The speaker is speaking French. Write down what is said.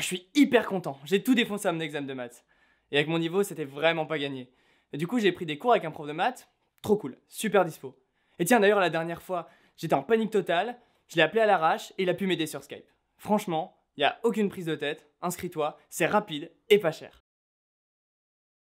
je suis hyper content. J'ai tout défoncé à mon examen de maths. Et avec mon niveau, c'était vraiment pas gagné. du coup, j'ai pris des cours avec un prof de maths. Trop cool. Super dispo. Et tiens, d'ailleurs, la dernière fois, j'étais en panique totale. Je l'ai appelé à l'arrache et il a pu m'aider sur Skype. Franchement, il n'y a aucune prise de tête. Inscris-toi, c'est rapide et pas cher.